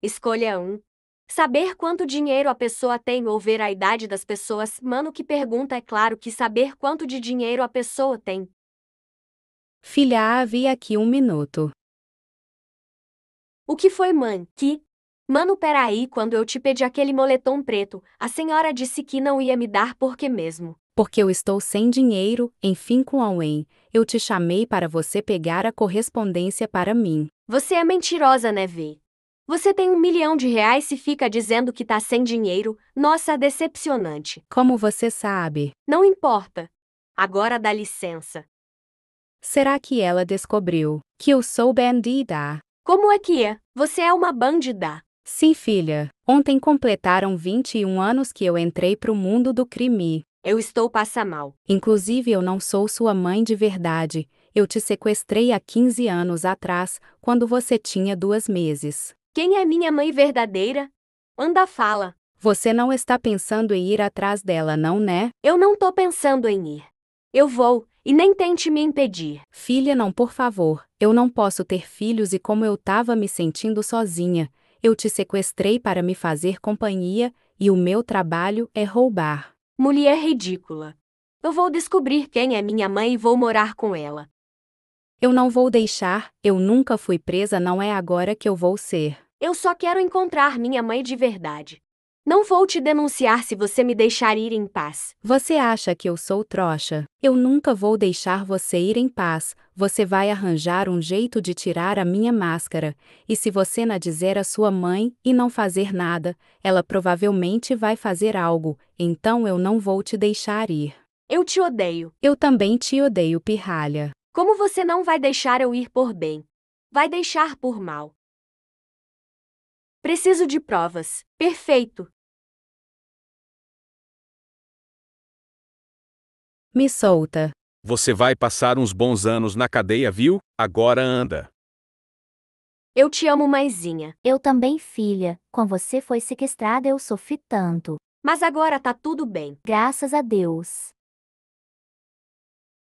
Escolha 1. Saber quanto dinheiro a pessoa tem ou ver a idade das pessoas. Mano, que pergunta é claro que saber quanto de dinheiro a pessoa tem. Filha, havia aqui um minuto. O que foi, mãe? Que? Mano, peraí, quando eu te pedi aquele moletom preto, a senhora disse que não ia me dar porque mesmo. Porque eu estou sem dinheiro, enfim, com Awen, eu te chamei para você pegar a correspondência para mim. Você é mentirosa, né, Vi? Você tem um milhão de reais e fica dizendo que tá sem dinheiro, nossa, decepcionante. Como você sabe? Não importa. Agora dá licença. Será que ela descobriu que eu sou bandida? Como é que é? Você é uma bandida. Sim, filha. Ontem completaram 21 anos que eu entrei pro mundo do crime. Eu estou passa mal. Inclusive, eu não sou sua mãe de verdade. Eu te sequestrei há 15 anos atrás, quando você tinha duas meses. Quem é minha mãe verdadeira? Anda fala. Você não está pensando em ir atrás dela, não, né? Eu não tô pensando em ir. Eu vou, e nem tente me impedir. Filha, não, por favor. Eu não posso ter filhos e como eu tava me sentindo sozinha, eu te sequestrei para me fazer companhia e o meu trabalho é roubar. Mulher ridícula. Eu vou descobrir quem é minha mãe e vou morar com ela. Eu não vou deixar, eu nunca fui presa, não é agora que eu vou ser. Eu só quero encontrar minha mãe de verdade. Não vou te denunciar se você me deixar ir em paz. Você acha que eu sou trouxa? Eu nunca vou deixar você ir em paz. Você vai arranjar um jeito de tirar a minha máscara. E se você não dizer a sua mãe e não fazer nada, ela provavelmente vai fazer algo. Então eu não vou te deixar ir. Eu te odeio. Eu também te odeio, pirralha. Como você não vai deixar eu ir por bem? Vai deixar por mal. Preciso de provas. Perfeito. Me solta. Você vai passar uns bons anos na cadeia, viu? Agora anda. Eu te amo, mãezinha. Eu também, filha. Com você foi sequestrada, eu sofri tanto. Mas agora tá tudo bem. Graças a Deus.